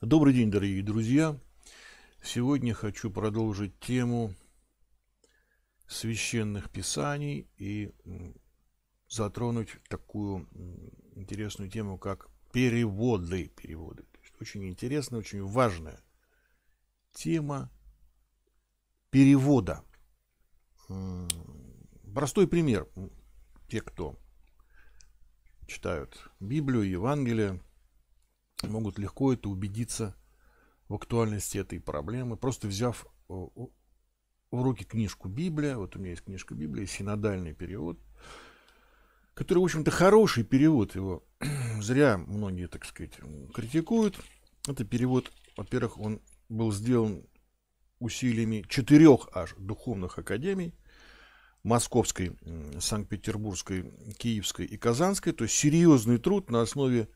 Добрый день, дорогие друзья! Сегодня хочу продолжить тему священных писаний и затронуть такую интересную тему, как переводы. переводы. очень интересная, очень важная тема перевода – Простой пример. Те, кто читают Библию, Евангелие, могут легко это убедиться в актуальности этой проблемы, просто взяв э, в руки книжку Библия. Вот у меня есть книжка Библия, синодальный перевод, который, в общем-то, хороший перевод. Его зря многие, так сказать, критикуют. Это перевод, во-первых, он был сделан усилиями четырех аж духовных академий, Московской, Санкт-Петербургской, Киевской и Казанской, то есть серьезный труд на основе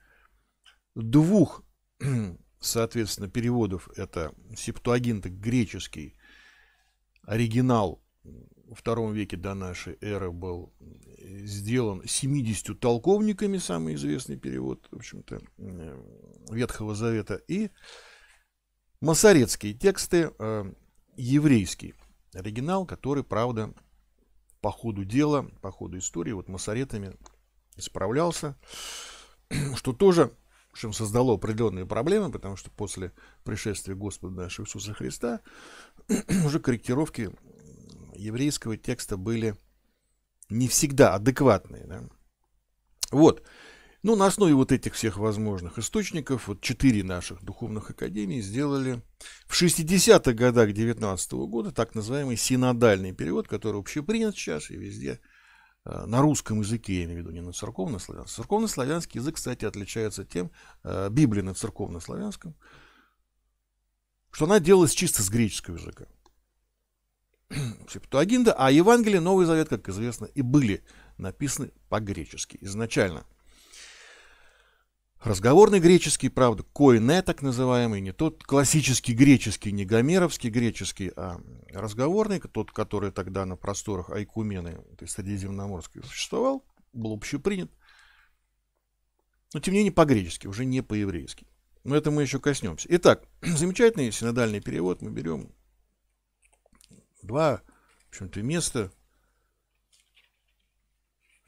двух, соответственно, переводов. Это септуагинта греческий, оригинал втором веке до нашей эры был сделан 70 толковниками, самый известный перевод, в общем-то, э, Ветхого Завета, и Масорецкие тексты, э, еврейский оригинал, который, правда, по ходу дела, по ходу истории, вот масоретами исправлялся, что тоже чем создало определенные проблемы, потому что после пришествия Господа нашего Иисуса Христа уже корректировки еврейского текста были не всегда адекватные. Да? Вот. Ну, на основе вот этих всех возможных источников, вот четыре наших духовных академии сделали в 60-х годах 19 -го года так называемый синодальный перевод, который вообще принят сейчас и везде э, на русском языке, я имею в виду, не на церковно-славянском. Церковно-славянский язык, кстати, отличается тем, э, Библия на церковно-славянском, что она делалась чисто с греческого языка. Септуагинда, а Евангелие, Новый Завет, как известно, и были написаны по-гречески изначально – Разговорный греческий, правда, коине так называемый, не тот классический греческий, не гомеровский греческий, а разговорный, тот, который тогда на просторах Айкумены, то есть Средиземноморской, существовал, был общепринят. Но тем не менее по-гречески, уже не по-еврейски. Но это мы еще коснемся. Итак, замечательный синодальный перевод мы берем. Два, в общем-то, места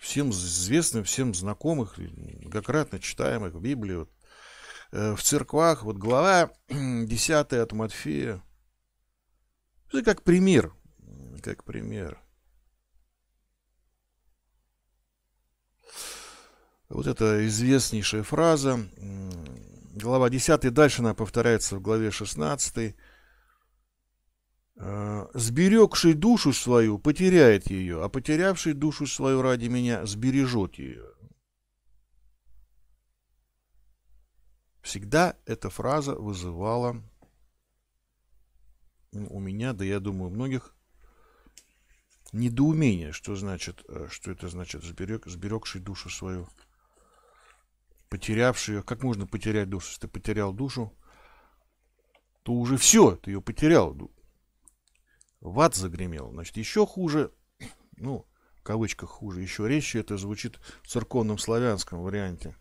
всем известных, всем знакомых, многократно читаемых в Библии. Вот, э, в церквах, вот глава 10 от Матфея. Это как пример, как пример. Вот это известнейшая фраза. Глава 10, дальше она повторяется в главе 16. Э, сберегший душу свою потеряет ее, а потерявший душу свою ради меня сбережет ее. Всегда эта фраза вызывала у меня, да я думаю, у многих недоумение, что значит, э, что это значит, сберег, сберегший душу свою, потерявший ее. Как можно потерять душу? Если ты потерял душу, то уже все, ты ее потерял в ад загремел. Значит, еще хуже, ну, в кавычках хуже, еще резче это звучит в церковном славянском варианте.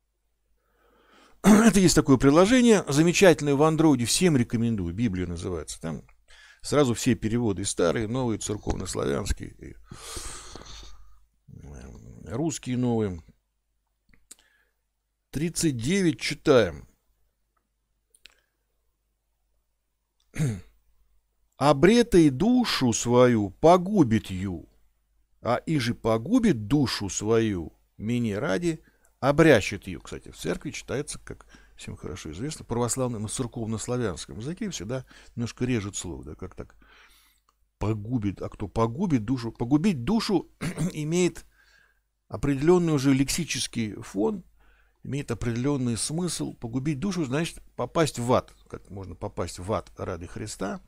Это есть такое приложение, замечательное в андроиде, всем рекомендую, Библия называется. Там сразу все переводы, старые, новые, церковно-славянские, э, русские новые. 39 читаем. обретой а душу свою погубит ю, а иже погубит душу свою, мне ради, обрящет ее. Кстати, в церкви читается, как всем хорошо известно, православным и церковно-славянском языке всегда немножко режет слово, да, как так погубит, а кто погубит душу, погубить душу имеет определенный уже лексический фон, имеет определенный смысл. Погубить душу значит попасть в ад. Как можно попасть в ад ради Христа?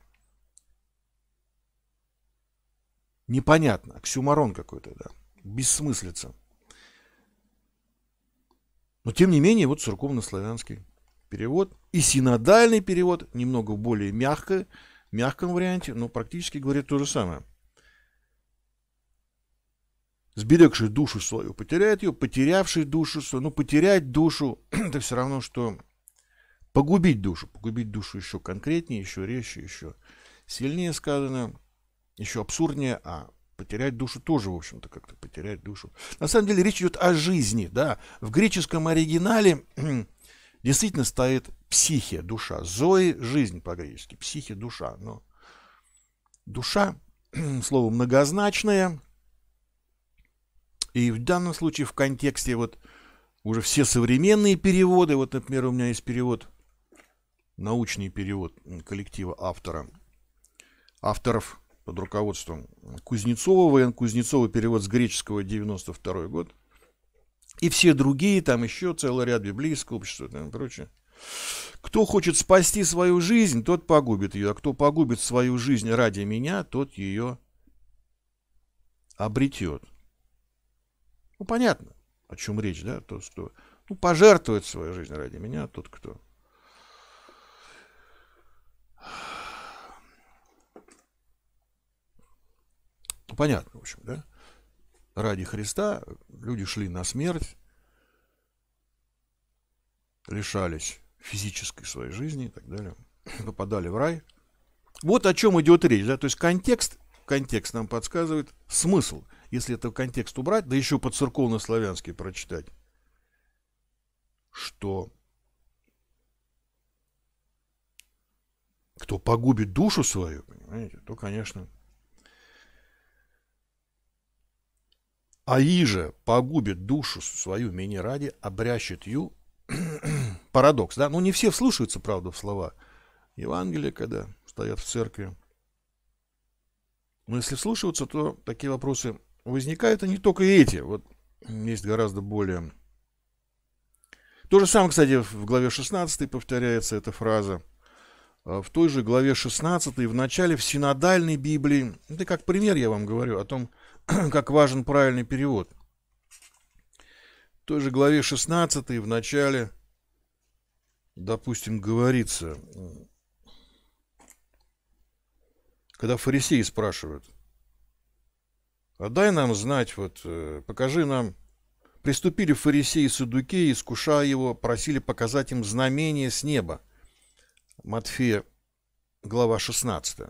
Непонятно. Оксюмарон какой-то, да. Бессмыслица. Но тем не менее, вот церковно-славянский перевод. И синодальный перевод, немного более мягко, в мягком варианте, но практически говорит то же самое сберегший душу свою потеряет ее, потерявший душу свою, ну, потерять душу, это все равно, что погубить душу, погубить душу еще конкретнее, еще резче, еще сильнее сказано, еще абсурднее, а потерять душу тоже, в общем-то, как-то потерять душу. На самом деле речь идет о жизни, да. В греческом оригинале действительно стоит психия, душа. Зои – жизнь по-гречески, психия – душа. Но душа – слово многозначное – и в данном случае в контексте вот уже все современные переводы, вот, например, у меня есть перевод, научный перевод коллектива автора, авторов под руководством Кузнецова, Вен Кузнецова, перевод с греческого 92 год, и все другие, там еще целый ряд библейского общества и прочее. Кто хочет спасти свою жизнь, тот погубит ее, а кто погубит свою жизнь ради меня, тот ее обретет. Ну, понятно, о чем речь, да, тот, кто ну, пожертвует свою жизнь ради меня, тот, кто Ну, понятно, в общем, да? Ради Христа люди шли на смерть, лишались физической своей жизни и так далее, попадали в рай. Вот о чем идет речь, да? То есть контекст, контекст нам подсказывает смысл – если это в контекст убрать, да еще по-церковно-славянски прочитать, что кто погубит душу свою, понимаете, то, конечно, а иже погубит душу свою меня ради, обрящет ю. Парадокс, да? Ну, не все вслушаются, правда, в слова Евангелия, когда стоят в церкви. Но если вслушиваться, то такие вопросы возникают они только эти. Вот есть гораздо более... То же самое, кстати, в главе 16 повторяется эта фраза. А, в той же главе 16 в начале в синодальной Библии, ну, это как пример я вам говорю о том, как важен правильный перевод. В той же главе 16 в начале, допустим, говорится, когда фарисеи спрашивают – а дай нам знать, вот, э, покажи нам. Приступили фарисеи и садуки, искушая его, просили показать им знамение с неба. Матфея, глава 16.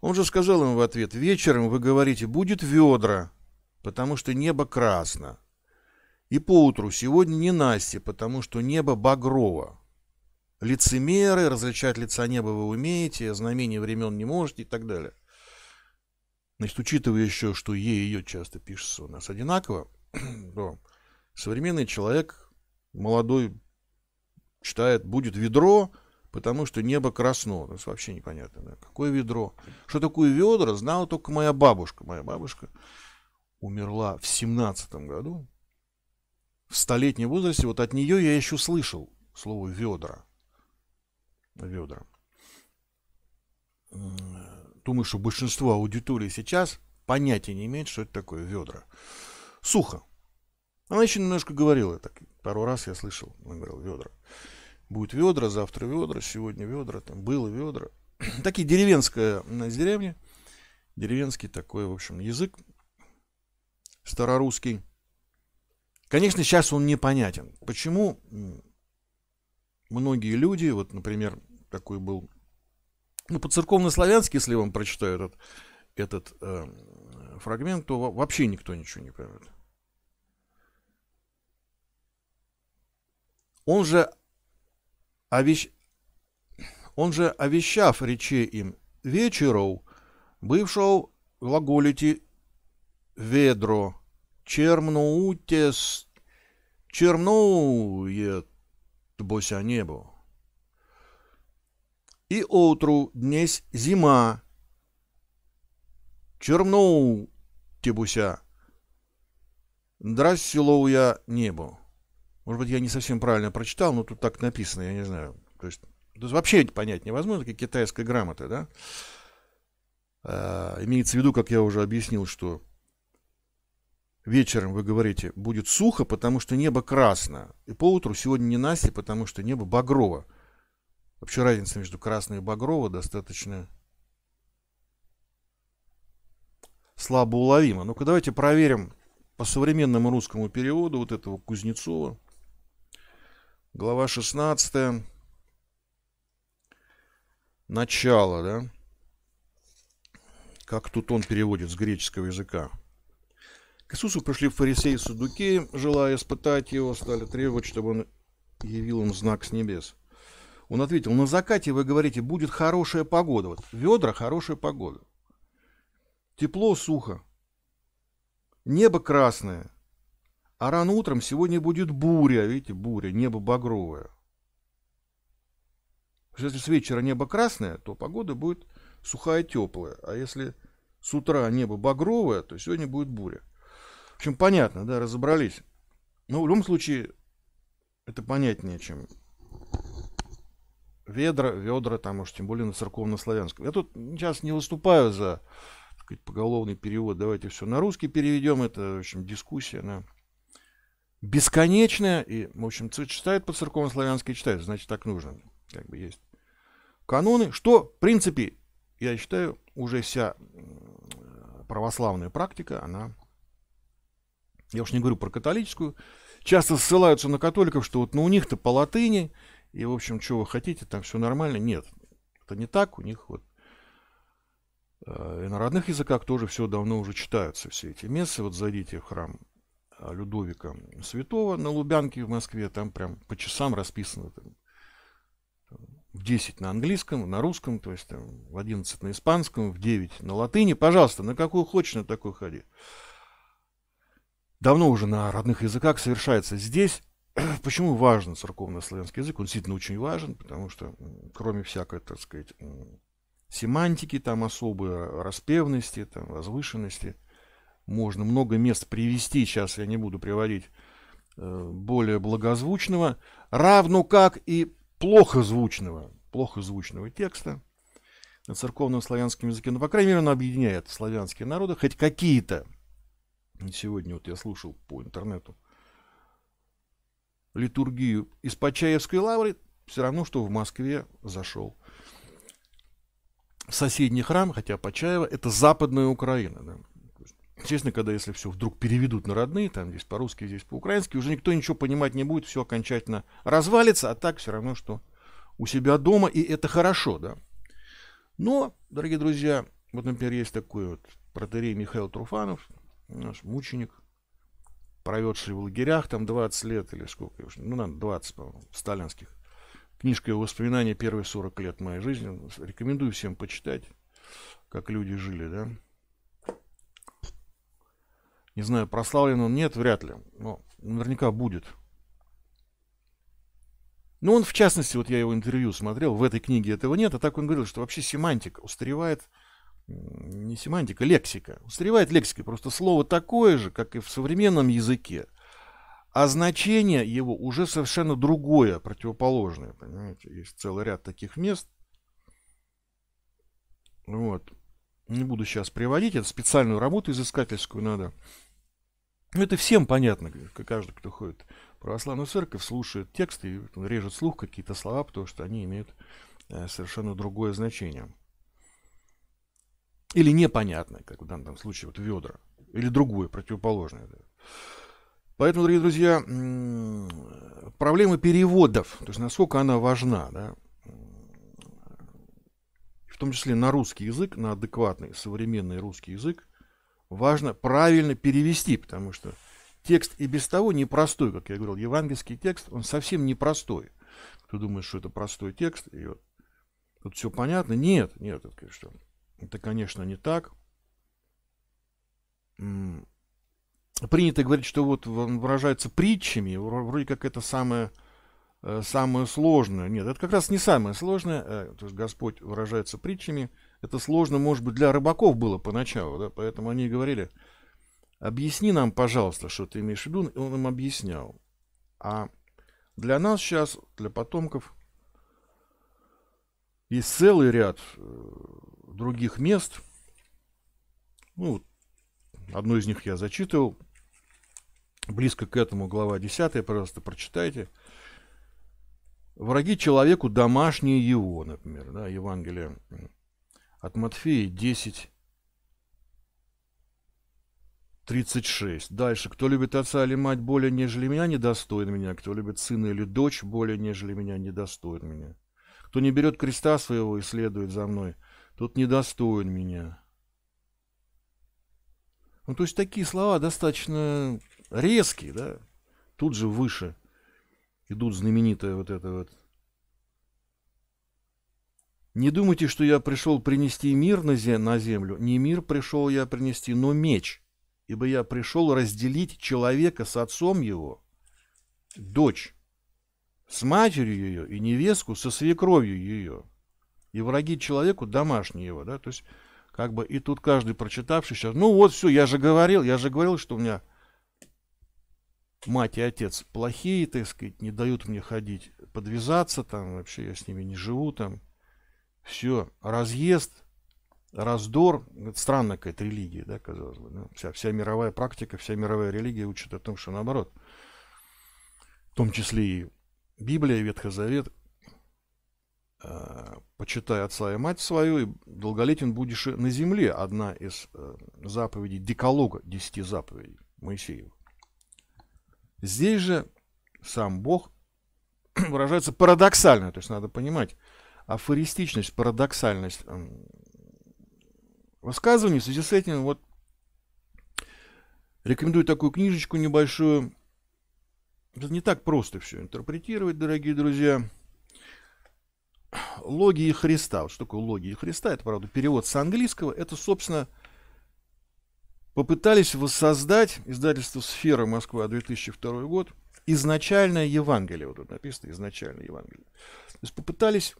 Он же сказал им в ответ, вечером вы говорите, будет ведра, потому что небо красно. И поутру сегодня не Насти, потому что небо багрово. Лицемеры, различать лица неба вы умеете, а знамения времен не можете и так далее. Значит, учитывая еще, что ей и «ее» часто пишется у нас одинаково, то современный человек, молодой, читает «будет ведро», потому что небо красно. Это вообще непонятно, да? какое ведро. Что такое ведра, знала только моя бабушка. Моя бабушка умерла в семнадцатом году. В столетнем возрасте вот от нее я еще слышал слово ведра. Ведра. Думаю, что большинство аудитории сейчас понятия не имеет, что это такое ведра. Сухо. Она еще немножко говорила так. Пару раз я слышал, она говорила, ведра. Будет ведра, завтра ведра, сегодня ведра, там было ведра. Такие деревенская из деревни. Деревенский такой, в общем, язык старорусский. Конечно, сейчас он непонятен. Почему многие люди, вот, например, такой был ну, по-церковно-славянски, если я вам прочитаю этот, этот э, фрагмент, то вообще никто ничего не поймет. Он же, овещ... он же овещав рече им вечеров, бывшего глаголите ведро, чермнуутес, чермнует бося небо и утру днесь зима. Чернул, тебуся. Драссилоу я небо. Может быть, я не совсем правильно прочитал, но тут так написано, я не знаю. То есть, то есть вообще понять невозможно, как китайская грамота, да? А, имеется в виду, как я уже объяснил, что вечером вы говорите, будет сухо, потому что небо красно. И поутру сегодня не Настя, потому что небо багрово. Вообще разница между красной и багровой достаточно слабо уловима. Ну-ка давайте проверим по современному русскому переводу вот этого Кузнецова. Глава 16. Начало, да? Как тут он переводит с греческого языка. К Иисусу пришли фарисеи и садуки, желая испытать его, стали требовать, чтобы он явил им знак с небес. Он ответил, на закате вы говорите, будет хорошая погода. Вот ведра хорошая погода. Тепло, сухо. Небо красное. А рано утром сегодня будет буря. Видите, буря, небо багровое. Если с вечера небо красное, то погода будет сухая, теплая. А если с утра небо багровое, то сегодня будет буря. В общем, понятно, да, разобрались. Но в любом случае, это понятнее, чем ведра, ведра там уж тем более на церковно-славянском. Я тут сейчас не выступаю за сказать, поголовный перевод, давайте все на русский переведем, это, в общем, дискуссия, она бесконечная, и, в общем, читают по церковно-славянски, читают, значит, так нужно, как бы есть каноны, что, в принципе, я считаю, уже вся православная практика, она, я уж не говорю про католическую, часто ссылаются на католиков, что вот ну, у них-то по латыни, и, в общем, что вы хотите, там все нормально. Нет, это не так. У них вот э, и на родных языках тоже все давно уже читаются, все эти мессы. Вот зайдите в храм э, Людовика Святого на Лубянке в Москве, там прям по часам расписано там, в 10 на английском, на русском, то есть там, в 11 на испанском, в 9 на латыни. Пожалуйста, на какую хочешь, на такой ходи. Давно уже на родных языках совершается. Здесь почему важен церковно-славянский язык? Он действительно очень важен, потому что кроме всякой, так сказать, семантики, там особой распевности, там, возвышенности, можно много мест привести, сейчас я не буду приводить э, более благозвучного, равно как и плохо звучного, плохо звучного текста на церковном славянском языке. Но, по крайней мере, он объединяет славянские народы, хоть какие-то. Сегодня вот я слушал по интернету, литургию из Почаевской лавры, все равно, что в Москве зашел. Соседний храм, хотя Почаева, это западная Украина. Да. Естественно, когда если все вдруг переведут на родные, там здесь по-русски, здесь по-украински, уже никто ничего понимать не будет, все окончательно развалится, а так все равно, что у себя дома, и это хорошо, да. Но, дорогие друзья, вот, например, есть такой вот протерей Михаил Труфанов, наш мученик, проведший в лагерях там 20 лет или сколько, ну, надо 20, по-моему, сталинских. Книжка его воспоминания «Первые 40 лет моей жизни». Рекомендую всем почитать, как люди жили, да. Не знаю, прославлен он нет, вряд ли. Но наверняка будет. Ну, он, в частности, вот я его интервью смотрел, в этой книге этого нет, а так он говорил, что вообще семантика устаревает не семантика, лексика. Устаревает лексика. Просто слово такое же, как и в современном языке. А значение его уже совершенно другое, противоположное. Понимаете, есть целый ряд таких мест. Вот. Не буду сейчас приводить. Это специальную работу изыскательскую надо. но ну, Это всем понятно. Каждый, кто ходит в православную церковь, слушает тексты и режет слух какие-то слова, потому что они имеют э, совершенно другое значение. Или непонятное, как в данном случае вот ведра. Или другое, противоположное. Поэтому, дорогие друзья, проблема переводов, то есть насколько она важна, да, в том числе на русский язык, на адекватный современный русский язык, важно правильно перевести, потому что текст и без того непростой, как я говорил, евангельский текст, он совсем непростой. Кто думает, что это простой текст, и вот тут все понятно, нет, нет, это, конечно, это, конечно, не так. Принято говорить, что вот выражается притчами, вроде как это самое, э, самое сложное. Нет, это как раз не самое сложное. Э, то есть Господь выражается притчами. Это сложно, может быть, для рыбаков было поначалу, да, поэтому они говорили, объясни нам, пожалуйста, что ты имеешь в виду, и он им объяснял. А для нас сейчас, для потомков, есть целый ряд э, других мест. Ну, одну из них я зачитывал. Близко к этому глава 10, пожалуйста, прочитайте. Враги человеку домашние его, например. Да, Евангелие от Матфея 10, 36. Дальше. Кто любит отца или мать более, нежели меня, недостоин меня. Кто любит сына или дочь более, нежели меня, недостоин меня. Кто не берет креста своего и следует за мной – тот недостоин меня. Ну, то есть такие слова достаточно резкие, да? Тут же выше идут знаменитые вот это вот. Не думайте, что я пришел принести мир на, зем на землю. Не мир пришел я принести, но меч. Ибо я пришел разделить человека с отцом его, дочь, с матерью ее и невестку со свекровью ее. И враги человеку домашние его, да, то есть как бы и тут каждый прочитавший сейчас, ну вот все, я же говорил, я же говорил, что у меня мать и отец плохие, так сказать, не дают мне ходить, подвязаться там, вообще я с ними не живу там. Все, разъезд, раздор, это странная какая-то религия, да, казалось бы. Да? Ну, вся, вся мировая практика, вся мировая религия учит о том, что наоборот, в том числе и Библия, Ветхозавет, Э, почитай отца и мать свою, и долголетен будешь и на земле. Одна из э, заповедей Деколога, десяти заповедей Моисеева. Здесь же сам Бог выражается парадоксально, то есть надо понимать афористичность, парадоксальность эм, высказываний. В связи с этим вот рекомендую такую книжечку небольшую. Это не так просто все интерпретировать, дорогие друзья логии Христа. Вот что такое логии Христа? Это, правда, перевод с английского. Это, собственно, попытались воссоздать издательство «Сфера Москва» 2002 год. Изначальное Евангелие. Вот тут написано «Изначальное Евангелие». То есть попытались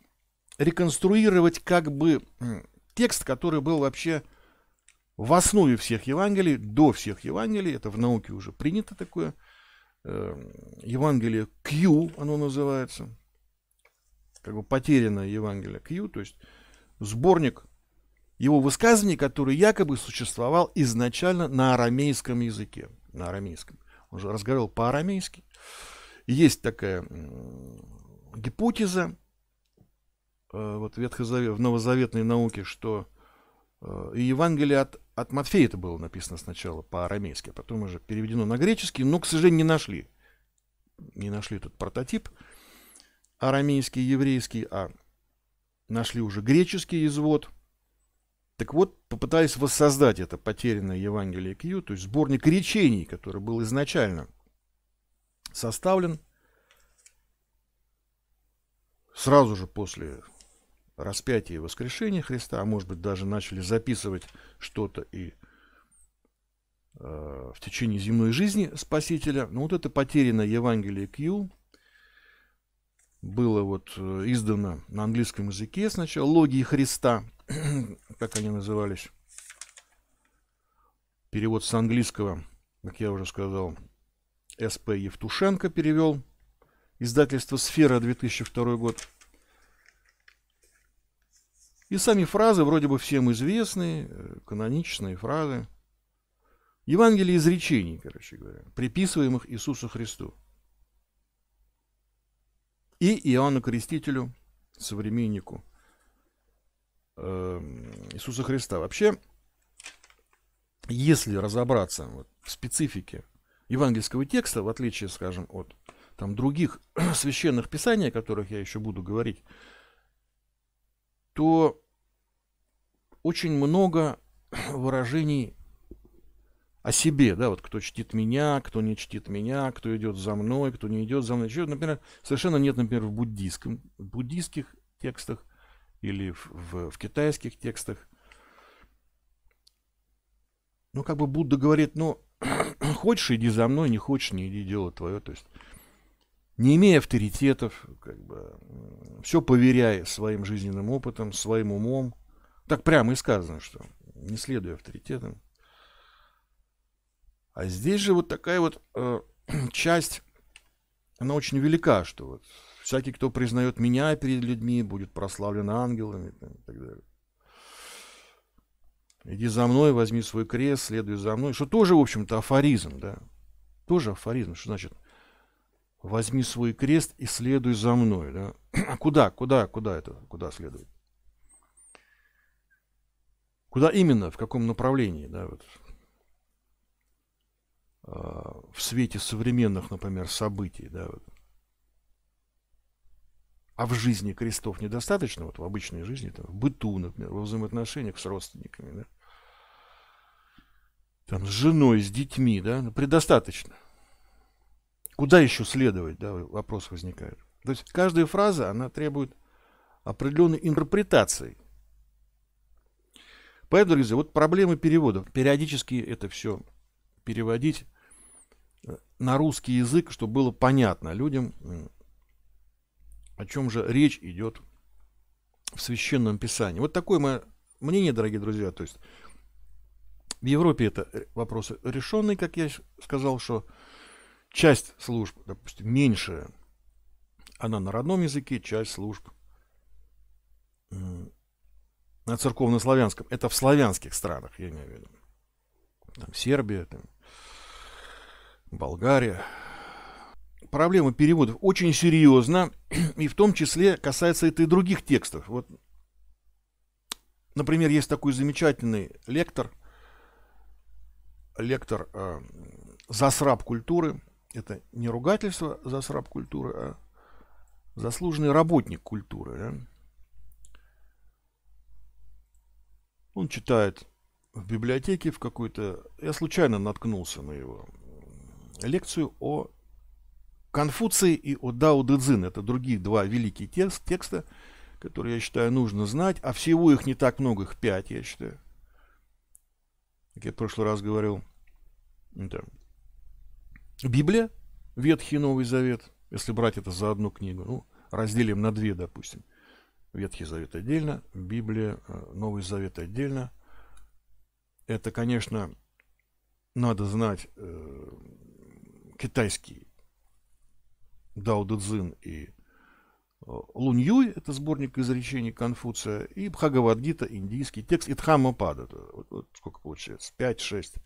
реконструировать как бы текст, который был вообще в основе всех Евангелий, до всех Евангелий. Это в науке уже принято такое. Эм, Евангелие Q, оно называется как бы потерянное Евангелие Кью, то есть сборник его высказываний, который якобы существовал изначально на арамейском языке. На арамейском. Он же разговаривал по-арамейски. Есть такая гипотеза э, вот ветхозавет, в новозаветной науке, что э, и Евангелие от, от Матфея это было написано сначала по-арамейски, а потом уже переведено на греческий, но, к сожалению, не нашли. Не нашли этот прототип арамейский, еврейский, а нашли уже греческий извод. Так вот, попытаясь воссоздать это потерянное Евангелие Кью, то есть сборник речений, который был изначально составлен, сразу же после распятия и воскрешения Христа, а может быть даже начали записывать что-то и э, в течение земной жизни Спасителя. Но вот это потерянное Евангелие Кью, было вот э, издано на английском языке сначала, логии Христа, как они назывались. Перевод с английского, как я уже сказал, СП Евтушенко перевел. Издательство «Сфера», 2002 год. И сами фразы вроде бы всем известные, э, каноничные фразы. Евангелие изречений, короче говоря, приписываемых Иисусу Христу и Иоанну Крестителю, современнику э, Иисуса Христа. Вообще, если разобраться вот, в специфике евангельского текста, в отличие, скажем, от там, других священных писаний, о которых я еще буду говорить, то очень много выражений о себе, да, вот кто чтит меня, кто не чтит меня, кто идет за мной, кто не идет за мной. Чего, например, совершенно нет, например, в буддийском, в буддийских текстах или в, в, в китайских текстах. Ну, как бы Будда говорит, ну, хочешь, иди за мной, не хочешь, не иди, дело твое. То есть, не имея авторитетов, как бы, все поверяя своим жизненным опытом, своим умом. Так прямо и сказано, что не следуя авторитетам, а здесь же вот такая вот э, часть, она очень велика, что вот всякий, кто признает меня перед людьми, будет прославлен ангелами там, и так далее. Иди за мной, возьми свой крест, следуй за мной. Что тоже, в общем-то, афоризм, да? Тоже афоризм. Что значит? Возьми свой крест и следуй за мной, да? А куда, куда, куда это, куда следует? Куда именно, в каком направлении, да? Вот. Э, в свете современных, например, событий, да, а в жизни крестов недостаточно, вот в обычной жизни, там, в быту, например, во взаимоотношениях с родственниками, да, там, с женой, с детьми, да, ну, предостаточно. Куда еще следовать, да, вопрос возникает. То есть каждая фраза, она требует определенной интерпретации. Поэтому, друзья, вот проблемы перевода. Периодически это все переводить на русский язык, чтобы было понятно людям, о чем же речь идет в священном писании. Вот такое мое мнение, дорогие друзья. То есть в Европе это вопросы решенные, как я сказал, что часть служб, допустим, меньшая, она на родном языке, часть служб на церковно-славянском. Это в славянских странах, я имею в виду. Там Сербия, там Болгария. Проблема переводов очень серьезна, и в том числе касается это и других текстов. Вот, например, есть такой замечательный лектор, лектор э, «Засраб культуры». Это не ругательство «Засраб культуры», а заслуженный работник культуры. Да? Он читает в библиотеке в какой-то... Я случайно наткнулся на его лекцию о Конфуции и о Дао Дэ Это другие два великие текст, текста, которые, я считаю, нужно знать. А всего их не так много, их пять, я считаю. Как я в прошлый раз говорил. Это Библия, Ветхий и Новый Завет, если брать это за одну книгу. Ну, разделим на две, допустим. Ветхий Завет отдельно, Библия, э, Новый Завет отдельно. Это, конечно, надо знать э, китайский Дао Дзин и э, Лун Юй, это сборник изречений Конфуция, и Бхагавадгита, индийский текст, и Пада. вот, вот сколько получается, 5-6,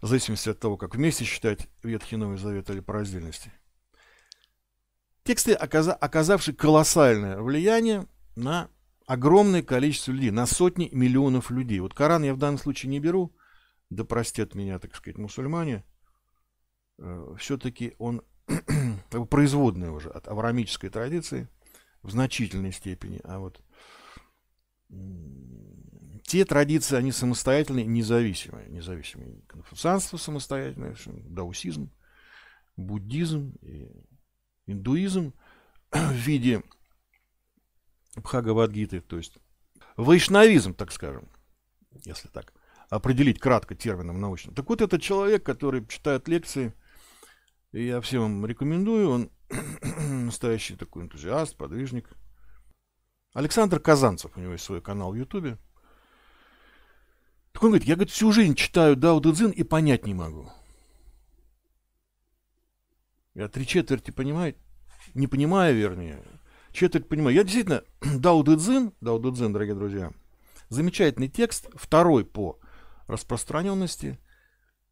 в зависимости от того, как вместе считать Ветхий Новый Завет или по раздельности. Тексты, оказавшие колоссальное влияние на огромное количество людей, на сотни миллионов людей. Вот Коран я в данном случае не беру, да простят меня, так сказать, мусульмане – Э, все-таки он производный уже от авраамической традиции в значительной степени. А вот те традиции, они самостоятельные, независимые. Независимые конфуцианство самостоятельное, даусизм, буддизм и индуизм в виде Бхагавадгиты, то есть вайшнавизм, так скажем, если так определить кратко термином научным. Так вот, это человек, который читает лекции – я всем вам рекомендую. Он настоящий такой энтузиаст, подвижник. Александр Казанцев, у него есть свой канал в Ютубе. Так он говорит, я говорит, всю жизнь читаю Дао Дэ Цзин и понять не могу. Я три четверти понимаю, не понимаю, вернее, четверть понимаю. Я действительно, Дао Дэ Цзин, Дао Дэ Цзин, дорогие друзья, замечательный текст, второй по распространенности,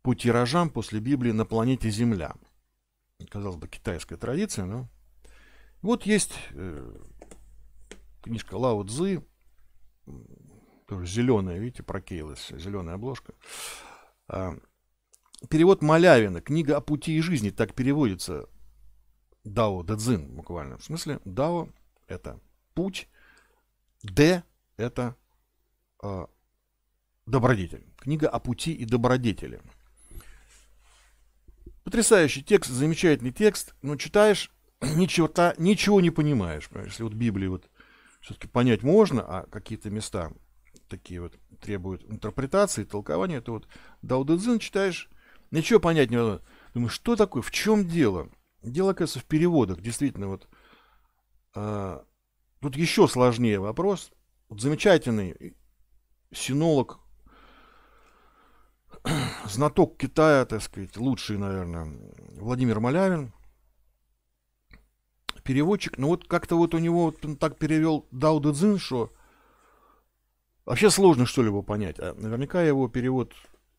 по тиражам после Библии на планете Земля – казалось бы, китайская традиция, но... Вот есть э, книжка Лао Цзы, тоже зеленая, видите, прокеилась, зеленая обложка. А, перевод Малявина, книга о пути и жизни, так переводится Дао Дэдзин буквально. В смысле, Дао – это путь, Д – это э, добродетель. Книга о пути и добродетели – Потрясающий текст, замечательный текст, но читаешь, ничего, та, ничего не понимаешь. Понимаешь? Если вот Библию вот все-таки понять можно, а какие-то места такие вот требуют интерпретации, толкования, то вот Дао читаешь, ничего понять не невозможно. Думаю, что такое, в чем дело? Дело, кажется, в переводах. Действительно, вот а, тут еще сложнее вопрос. Вот замечательный синолог знаток Китая, так сказать, лучший, наверное, Владимир Малявин, переводчик, но ну, вот как-то вот у него вот он так перевел Дао Дэ Цзин, что вообще сложно что-либо понять. А наверняка его перевод,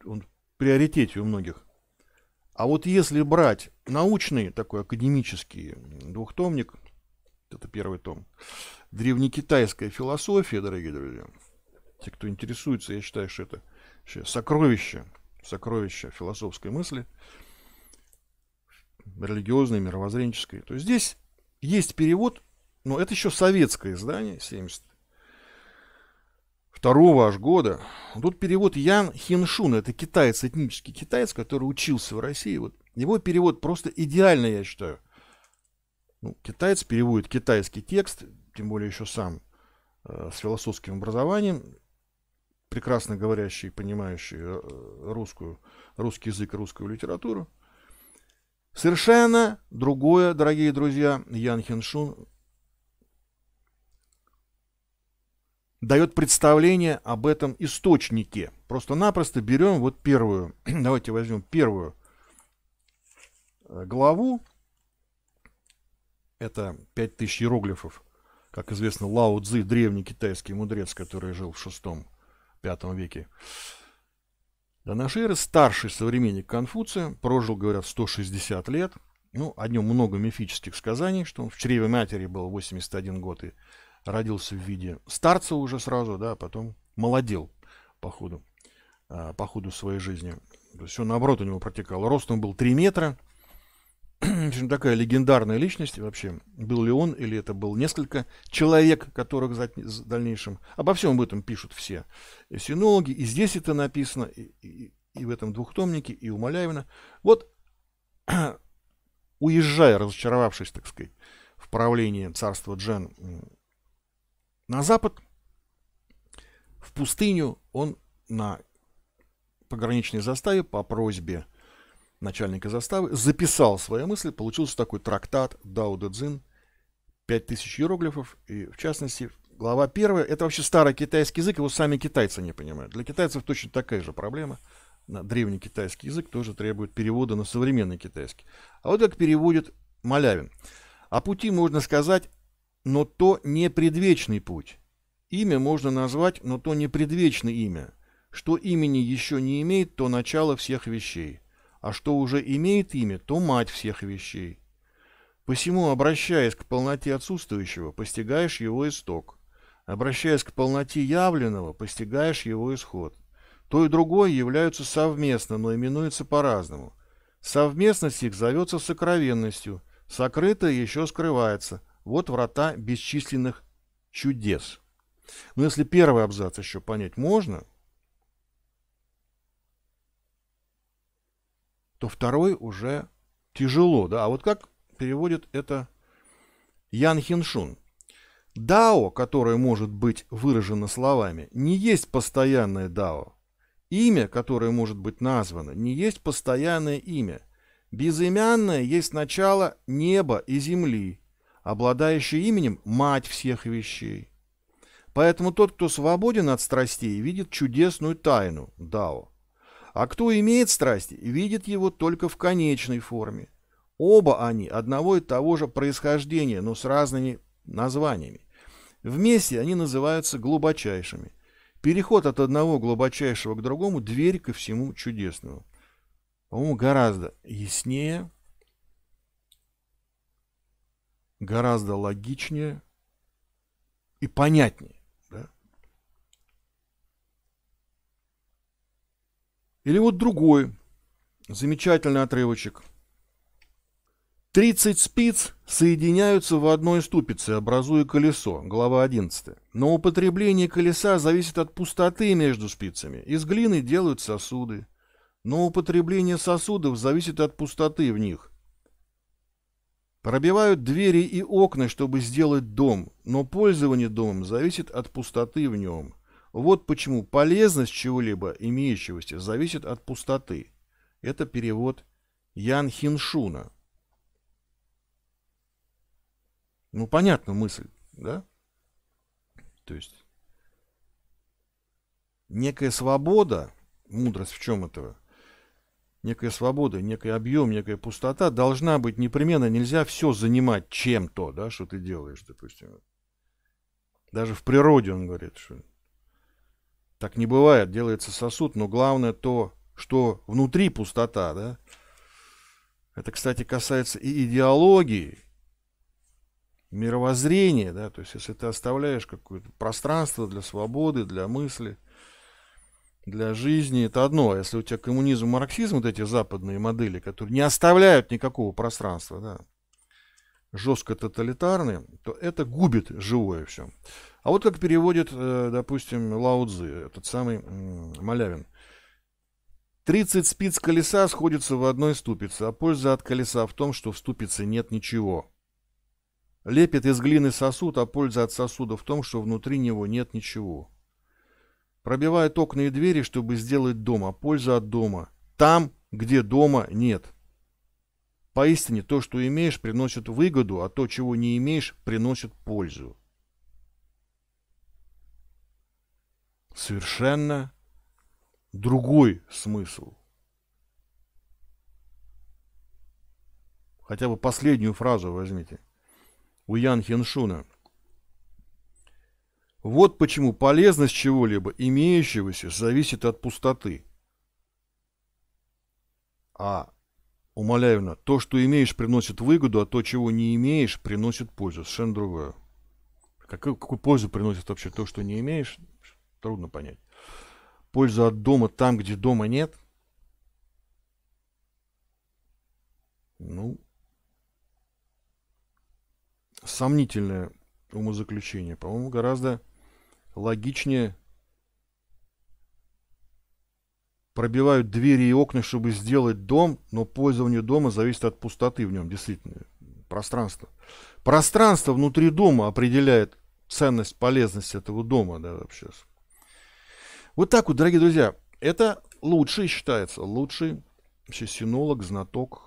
он в приоритете у многих. А вот если брать научный, такой академический двухтомник, это первый том, древнекитайская философия, дорогие друзья, те, кто интересуется, я считаю, что это сокровища, сокровища философской мысли, религиозной, мировоззренческой. То есть здесь есть перевод, но это еще советское издание, 70 второго аж года. Тут перевод Ян Хиншун, это китаец, этнический китаец, который учился в России. Вот его перевод просто идеальный, я считаю. Ну, китаец переводит китайский текст, тем более еще сам э, с философским образованием прекрасно говорящие, понимающий э, э, русскую, русский язык, русскую литературу. Совершенно другое, дорогие друзья, Ян Хеншун дает представление об этом источнике. Просто-напросто берем вот первую, давайте возьмем первую э, главу. Это 5000 иероглифов. Как известно, Лао Цзи, древний китайский мудрец, который жил в шестом VI V веке. Данашира, старший современник Конфуция, прожил, говорят, 160 лет. Ну, о нем много мифических сказаний, что он в чреве матери был 81 год и родился в виде старца уже сразу, да, а потом молодел по ходу, а, по ходу своей жизни. То есть все наоборот у него протекало. Ростом был 3 метра, такая легендарная личность вообще. Был ли он или это был несколько человек, которых в дальнейшем... Обо всем об этом пишут все синологи. И здесь это написано, и, и, и в этом двухтомнике, и у Маляевина. Вот уезжая, разочаровавшись, так сказать, в правлении царства Джен на запад, в пустыню он на пограничной заставе по просьбе начальника заставы, записал свои мысли, получился такой трактат Дао Дэ Цзин, 5000 иероглифов, и в частности, глава первая, это вообще старый китайский язык, его сами китайцы не понимают. Для китайцев точно такая же проблема. На древний китайский язык тоже требует перевода на современный китайский. А вот как переводит Малявин. О пути можно сказать, но то не предвечный путь. Имя можно назвать, но то не предвечное имя. Что имени еще не имеет, то начало всех вещей а что уже имеет имя, то мать всех вещей. Посему, обращаясь к полноте отсутствующего, постигаешь его исток. Обращаясь к полноте явленного, постигаешь его исход. То и другое являются совместно, но именуются по-разному. Совместность их зовется сокровенностью, сокрытое еще скрывается. Вот врата бесчисленных чудес. Но если первый абзац еще понять можно, то второй уже тяжело. Да? А вот как переводит это Ян Хиншун? Дао, которое может быть выражено словами, не есть постоянное дао. Имя, которое может быть названо, не есть постоянное имя. Безымянное есть начало неба и земли, обладающее именем мать всех вещей. Поэтому тот, кто свободен от страстей, видит чудесную тайну Дао. А кто имеет страсти, видит его только в конечной форме. Оба они одного и того же происхождения, но с разными названиями. Вместе они называются глубочайшими. Переход от одного глубочайшего к другому – дверь ко всему чудесному. По-моему, гораздо яснее, гораздо логичнее и понятнее. Или вот другой замечательный отрывочек. 30 спиц соединяются в одной ступице, образуя колесо, глава 11. Но употребление колеса зависит от пустоты между спицами. Из глины делают сосуды. Но употребление сосудов зависит от пустоты в них. Пробивают двери и окна, чтобы сделать дом, но пользование домом зависит от пустоты в нем. Вот почему полезность чего-либо имеющегося зависит от пустоты. Это перевод Ян Хиншуна. Ну, понятна мысль, да? То есть, некая свобода, мудрость в чем этого? Некая свобода, некий объем, некая пустота должна быть непременно. Нельзя все занимать чем-то, да, что ты делаешь, допустим. Даже в природе, он говорит, что так не бывает, делается сосуд, но главное то, что внутри пустота, да? Это, кстати, касается и идеологии, мировоззрения, да, то есть если ты оставляешь какое-то пространство для свободы, для мысли, для жизни, это одно. А если у тебя коммунизм, марксизм, вот эти западные модели, которые не оставляют никакого пространства, да, жестко тоталитарны, то это губит живое все. А вот как переводит, э, допустим, Лао Цзи, этот самый Малявин. 30 спиц колеса сходятся в одной ступице, а польза от колеса в том, что в ступице нет ничего. Лепит из глины сосуд, а польза от сосуда в том, что внутри него нет ничего. Пробивает окна и двери, чтобы сделать дом, а польза от дома там, где дома нет – Поистине, то, что имеешь, приносит выгоду, а то, чего не имеешь, приносит пользу. Совершенно другой смысл. Хотя бы последнюю фразу возьмите. У Ян Хеншуна. Вот почему полезность чего-либо имеющегося зависит от пустоты. А Умоляю, на то, что имеешь, приносит выгоду, а то, чего не имеешь, приносит пользу. Совершенно другое. Какую, какую пользу приносит вообще то, что не имеешь, трудно понять. Польза от дома там, где дома нет. Ну, сомнительное умозаключение. По-моему, гораздо логичнее пробивают двери и окна, чтобы сделать дом, но пользование дома зависит от пустоты в нем, действительно, пространство. Пространство внутри дома определяет ценность, полезность этого дома, да, вообще. Вот так вот, дорогие друзья, это лучший считается, лучший вообще синолог, знаток.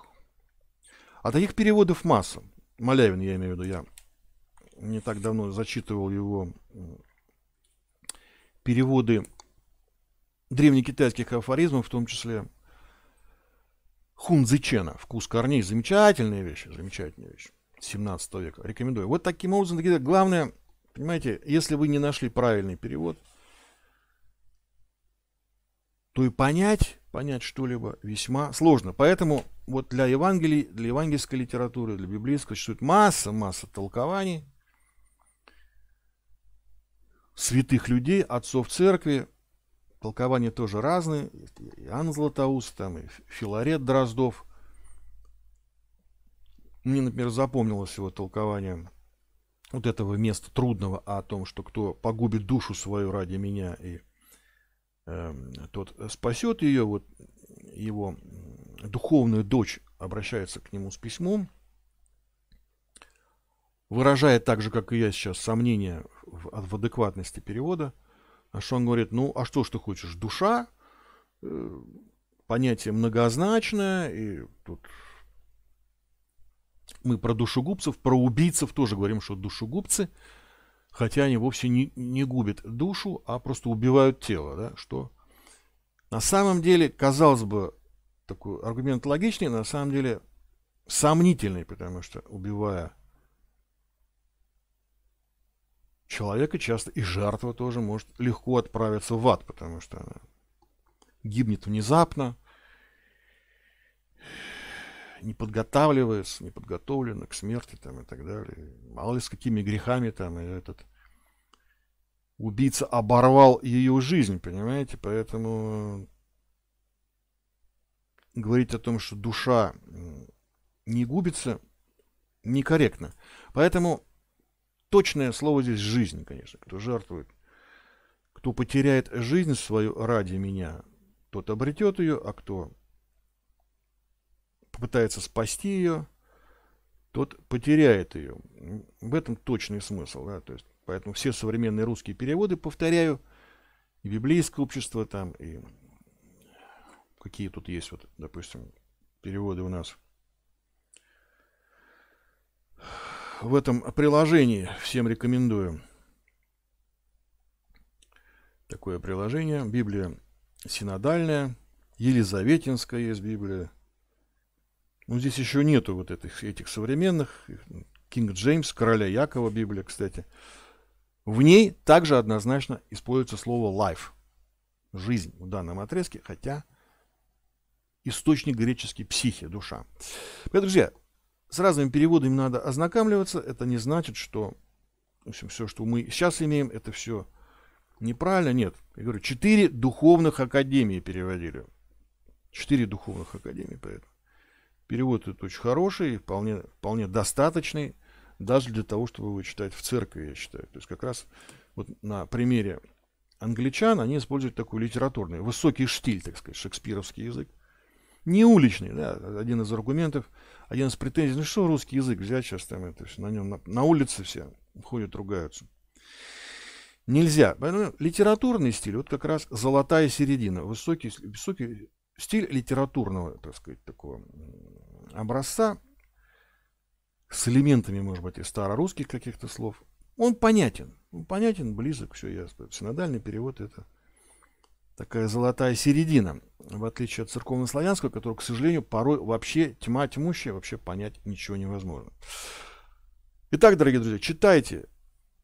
А таких переводов масса. Малявин, я имею в виду, я не так давно зачитывал его переводы древнекитайских афоризмов в том числе. Чена, Вкус корней. Замечательная вещь. Замечательная вещь. 17 века. Рекомендую. Вот таким образом, такие, главное, понимаете, если вы не нашли правильный перевод, то и понять, понять что-либо весьма сложно. Поэтому вот для Евангелий, для евангельской литературы, для библейской существует масса, масса толкований святых людей, отцов церкви, толкования тоже разные. И Златоуст, там, и Филарет Дроздов. Мне, например, запомнилось его толкование вот этого места трудного о том, что кто погубит душу свою ради меня, и э, тот спасет ее. Вот его духовная дочь обращается к нему с письмом, выражая так же, как и я сейчас, сомнения в, в адекватности перевода – а Шон говорит, ну, а что ж ты хочешь? Душа, э, понятие многозначное, и тут мы про душегубцев, про убийцев тоже говорим, что душегубцы, хотя они вовсе не, не губят душу, а просто убивают тело, да, что на самом деле, казалось бы, такой аргумент логичный, на самом деле сомнительный, потому что убивая человека часто и жертва тоже может легко отправиться в ад, потому что она гибнет внезапно, не подготавливается, не подготовлена к смерти там, и так далее. Мало ли с какими грехами там этот убийца оборвал ее жизнь, понимаете? Поэтому говорить о том, что душа не губится, некорректно. Поэтому точное слово здесь жизнь, конечно. Кто жертвует, кто потеряет жизнь свою ради меня, тот обретет ее, а кто попытается спасти ее, тот потеряет ее. В этом точный смысл. Да? То есть, поэтому все современные русские переводы, повторяю, и библейское общество там, и какие тут есть, вот, допустим, переводы у нас – в этом приложении. Всем рекомендую. Такое приложение. Библия синодальная. Елизаветинская есть Библия. Ну, здесь еще нету вот этих, этих современных. Кинг ну, Джеймс, короля Якова Библия, кстати. В ней также однозначно используется слово life. Жизнь в данном отрезке, хотя источник греческий психи, душа. Поэтому, друзья, с разными переводами надо ознакомливаться. Это не значит, что в общем, все, что мы сейчас имеем, это все неправильно. Нет, я говорю, четыре духовных академии переводили. Четыре духовных академии, поэтому. Перевод этот очень хороший, вполне, вполне достаточный, даже для того, чтобы его читать в церкви, я считаю. То есть как раз вот на примере англичан они используют такой литературный, высокий штиль, так сказать, шекспировский язык. Не уличный, да, один из аргументов – один из претензий, ну что русский язык взять сейчас там это все, на нем на, на улице все ходят, ругаются. Нельзя. Поэтому ну, литературный стиль, вот как раз золотая середина, высокий, высокий стиль литературного, так сказать, такого образца с элементами, может быть, и старорусских каких-то слов. Он понятен. Он понятен, близок, все ясно. Синодальный перевод это такая золотая середина, в отличие от церковнославянского, который, к сожалению, порой вообще тьма тьмущая, вообще понять ничего невозможно. Итак, дорогие друзья, читайте,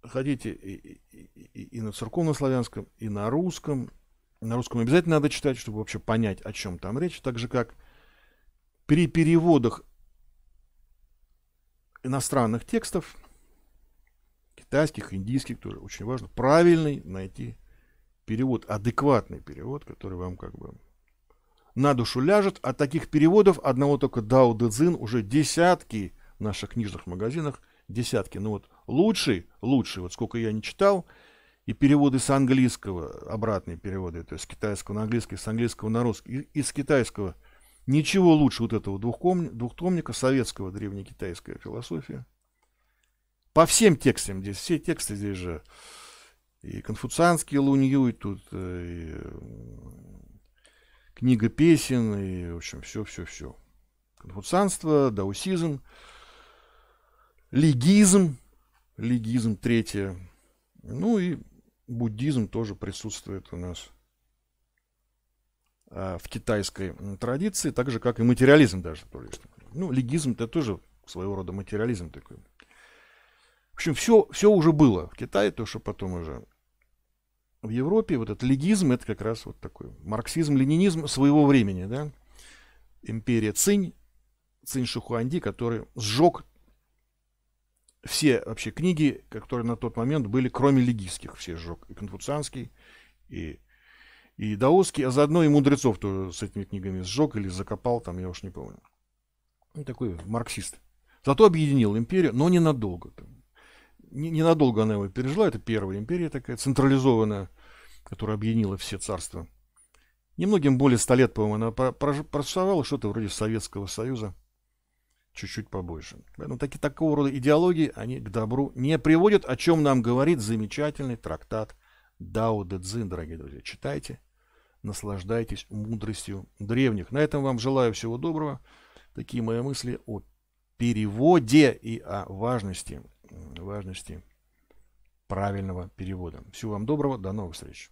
ходите и, и, и, и на церковнославянском, и на русском. На русском обязательно надо читать, чтобы вообще понять, о чем там речь. Так же, как при переводах иностранных текстов, китайских, индийских тоже очень важно правильный найти перевод, адекватный перевод, который вам как бы на душу ляжет. А таких переводов одного только Дао Дэцзин уже десятки в наших книжных магазинах, десятки. Ну вот лучший, лучший, вот сколько я не читал, и переводы с английского, обратные переводы, то есть с китайского на английский, с английского на русский, и, и с китайского. Ничего лучше вот этого двухтомника, двухтомника советского древнекитайская философия. По всем текстам здесь, все тексты здесь же и конфуцианский Лунь-Юй, тут э, и э, книга песен, и, в общем, все-все-все. Конфуцианство, даусизм, легизм, легизм третье, ну и буддизм тоже присутствует у нас а, в китайской традиции, так же, как и материализм даже. Ну, легизм это тоже своего рода материализм такой. В общем, все, все уже было в Китае, то, что потом уже в Европе вот этот легизм, это как раз вот такой марксизм-ленинизм своего времени, да? Империя Цинь, Цинь Шихуанди, который сжег все вообще книги, которые на тот момент были, кроме легийских, все сжег. И конфуцианский, и, и даосский, а заодно и мудрецов тоже с этими книгами сжег или закопал, там я уж не помню. Ну, такой марксист. Зато объединил империю, но ненадолго. Там, ненадолго она его пережила. Это первая империя такая, централизованная, которая объединила все царства. Немногим более 100 лет, по-моему, она просуществовала, что-то вроде Советского Союза, чуть-чуть побольше. Поэтому таки, такого рода идеологии они к добру не приводят, о чем нам говорит замечательный трактат Дао Дэ Цзин, дорогие друзья. Читайте, наслаждайтесь мудростью древних. На этом вам желаю всего доброго. Такие мои мысли о переводе и о важности важности правильного перевода. Всего вам доброго, до новых встреч.